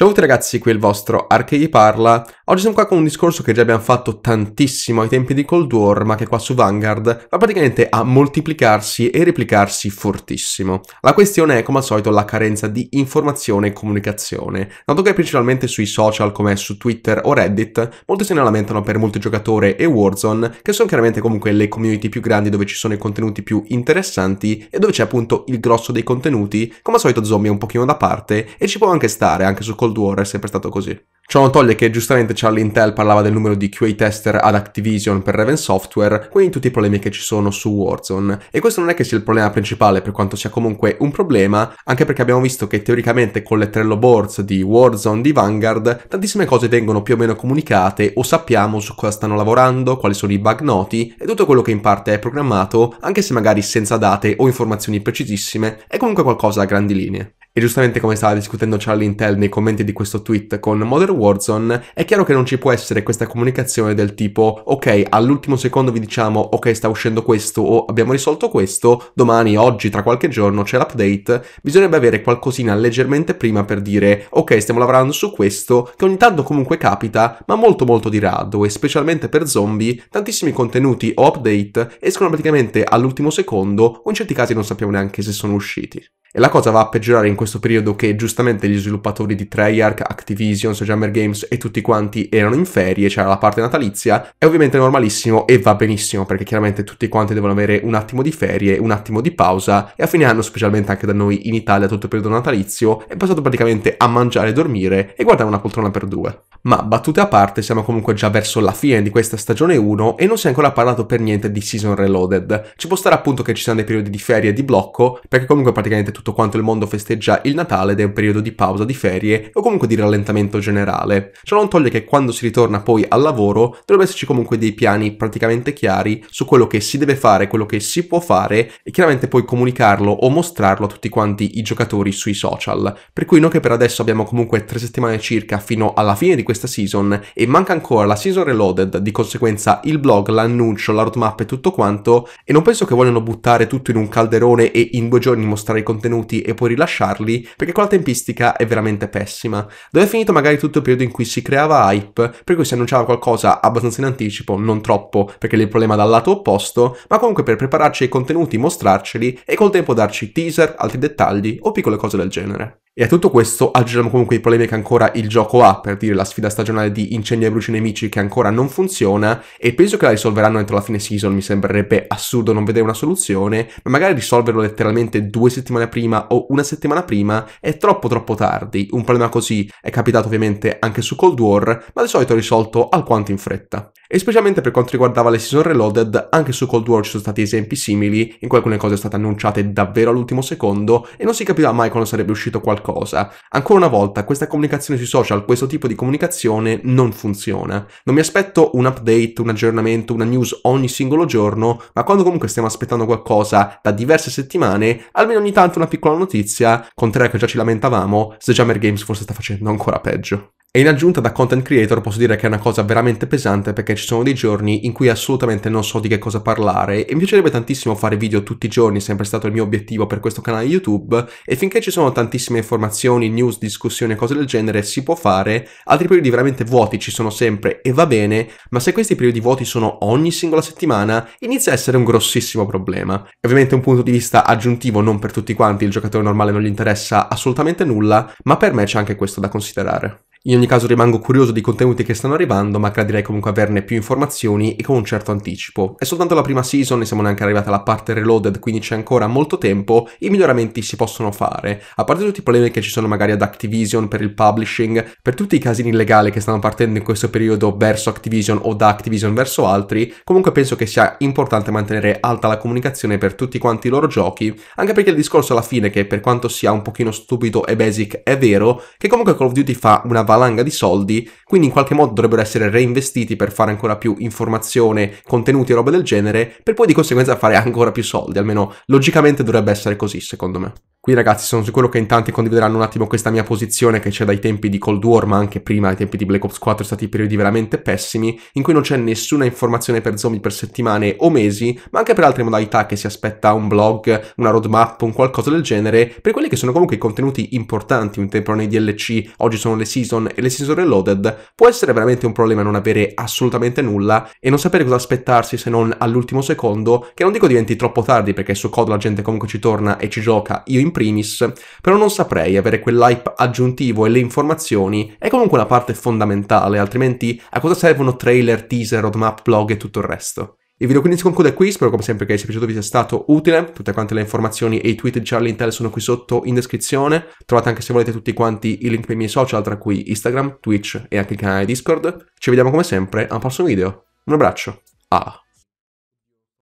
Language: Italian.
Ciao a tutti ragazzi, qui è il vostro Arche parla. Oggi siamo qua con un discorso che già abbiamo fatto tantissimo ai tempi di Cold War, ma che qua su Vanguard va praticamente a moltiplicarsi e replicarsi fortissimo. La questione è, come al solito, la carenza di informazione e comunicazione. Dato che principalmente sui social come su Twitter o Reddit, molti se ne lamentano per multigiocatore e Warzone, che sono chiaramente comunque le community più grandi dove ci sono i contenuti più interessanti e dove c'è appunto il grosso dei contenuti, come al solito zombie un pochino da parte e ci può anche stare, anche su Cold War. Cold War è sempre stato così. Ciò non toglie che giustamente Charlie Intel parlava del numero di QA tester ad Activision per Raven Software, quindi tutti i problemi che ci sono su Warzone. E questo non è che sia il problema principale, per quanto sia comunque un problema, anche perché abbiamo visto che teoricamente con le Trello boards di Warzone di Vanguard tantissime cose vengono più o meno comunicate o sappiamo su cosa stanno lavorando, quali sono i bug noti e tutto quello che in parte è programmato, anche se magari senza date o informazioni precisissime, è comunque qualcosa a grandi linee. E giustamente come stava discutendo Charlie Intel nei commenti di questo tweet con Modern Warzone, è chiaro che non ci può essere questa comunicazione del tipo ok, all'ultimo secondo vi diciamo ok sta uscendo questo o abbiamo risolto questo, domani, oggi, tra qualche giorno c'è l'update, bisognerebbe avere qualcosina leggermente prima per dire ok stiamo lavorando su questo, che ogni tanto comunque capita, ma molto molto di rado e specialmente per zombie tantissimi contenuti o update escono praticamente all'ultimo secondo o in certi casi non sappiamo neanche se sono usciti. E la cosa va a peggiorare in questo periodo che giustamente gli sviluppatori di Treyarch, Activision, Sojammer Games e tutti quanti erano in ferie, c'era cioè la parte natalizia, è ovviamente normalissimo e va benissimo perché chiaramente tutti quanti devono avere un attimo di ferie, un attimo di pausa e a fine anno, specialmente anche da noi in Italia, tutto il periodo natalizio è passato praticamente a mangiare, dormire e guardare una poltrona per due ma battute a parte siamo comunque già verso la fine di questa stagione 1 e non si è ancora parlato per niente di Season Reloaded. Ci può stare appunto che ci siano dei periodi di ferie e di blocco, perché comunque praticamente tutto quanto il mondo festeggia il Natale ed è un periodo di pausa, di ferie o comunque di rallentamento generale. Ciò non toglie che quando si ritorna poi al lavoro dovrebbe esserci comunque dei piani praticamente chiari su quello che si deve fare, quello che si può fare e chiaramente poi comunicarlo o mostrarlo a tutti quanti i giocatori sui social. Per cui non che per adesso abbiamo comunque tre settimane circa fino alla fine di questa season e manca ancora la season reloaded, di conseguenza il blog, l'annuncio, la roadmap e tutto quanto e non penso che vogliono buttare tutto in un calderone e in due giorni mostrare i contenuti e poi rilasciarli perché quella tempistica è veramente pessima. Dove è finito magari tutto il periodo in cui si creava hype, per cui si annunciava qualcosa abbastanza in anticipo, non troppo perché lì il problema è dal lato opposto, ma comunque per prepararci ai contenuti, mostrarceli e col tempo darci teaser, altri dettagli o piccole cose del genere. E a tutto questo aggiungiamo comunque i problemi che ancora il gioco ha, per dire la sfida stagionale di incendi e bruci nemici che ancora non funziona, e penso che la risolveranno entro la fine season, mi sembrerebbe assurdo non vedere una soluzione, ma magari risolverlo letteralmente due settimane prima o una settimana prima è troppo troppo tardi. Un problema così è capitato ovviamente anche su Cold War, ma di solito è risolto alquanto in fretta. E specialmente per quanto riguardava le season reloaded, anche su Cold War ci sono stati esempi simili, in cui alcune cose sono state annunciate davvero all'ultimo secondo, e non si capiva mai quando sarebbe uscito qualcosa qualcosa. Ancora una volta, questa comunicazione sui social, questo tipo di comunicazione non funziona. Non mi aspetto un update, un aggiornamento, una news ogni singolo giorno, ma quando comunque stiamo aspettando qualcosa da diverse settimane, almeno ogni tanto una piccola notizia, contraria a che già ci lamentavamo, se Jammer Games forse sta facendo ancora peggio. E in aggiunta da content creator posso dire che è una cosa veramente pesante perché ci sono dei giorni in cui assolutamente non so di che cosa parlare e mi piacerebbe tantissimo fare video tutti i giorni, sempre stato il mio obiettivo per questo canale YouTube e finché ci sono tantissime informazioni, news, discussioni e cose del genere si può fare, altri periodi veramente vuoti ci sono sempre e va bene, ma se questi periodi vuoti sono ogni singola settimana inizia a essere un grossissimo problema. E ovviamente un punto di vista aggiuntivo non per tutti quanti, il giocatore normale non gli interessa assolutamente nulla, ma per me c'è anche questo da considerare. In ogni caso rimango curioso dei contenuti che stanno arrivando, ma gradirei comunque averne più informazioni e con un certo anticipo. È soltanto la prima season, e siamo neanche arrivati alla parte reloaded, quindi c'è ancora molto tempo, i miglioramenti si possono fare. A parte tutti i problemi che ci sono magari ad Activision per il publishing, per tutti i casini illegali che stanno partendo in questo periodo verso Activision o da Activision verso altri, comunque penso che sia importante mantenere alta la comunicazione per tutti quanti i loro giochi, anche perché il discorso alla fine che per quanto sia un pochino stupido e basic è vero, che comunque Call of Duty fa una valanga di soldi, quindi in qualche modo dovrebbero essere reinvestiti per fare ancora più informazione, contenuti e roba del genere, per poi di conseguenza fare ancora più soldi, almeno logicamente dovrebbe essere così secondo me. Qui ragazzi sono sicuro che in tanti condivideranno un attimo questa mia posizione che c'è dai tempi di Cold War ma anche prima ai tempi di Black Ops 4 sono stati periodi veramente pessimi in cui non c'è nessuna informazione per zombie per settimane o mesi ma anche per altre modalità che si aspetta un blog, una roadmap, un qualcosa del genere per quelli che sono comunque i contenuti importanti un tempo nei DLC, oggi sono le season e le season reloaded può essere veramente un problema non avere assolutamente nulla e non sapere cosa aspettarsi se non all'ultimo secondo che non dico diventi troppo tardi perché su COD la gente comunque ci torna e ci gioca io in primis, però non saprei avere quell'hype aggiuntivo e le informazioni è comunque una parte fondamentale, altrimenti a cosa servono trailer, teaser, roadmap, blog e tutto il resto? Il video quindi si conclude qui, spero come sempre che se piaciuto vi sia stato utile, tutte quante le informazioni e i tweet di Charlie Intel sono qui sotto in descrizione, trovate anche se volete tutti quanti i link per i miei social tra cui Instagram, Twitch e anche il canale Discord, ci vediamo come sempre al prossimo video, un abbraccio, ah.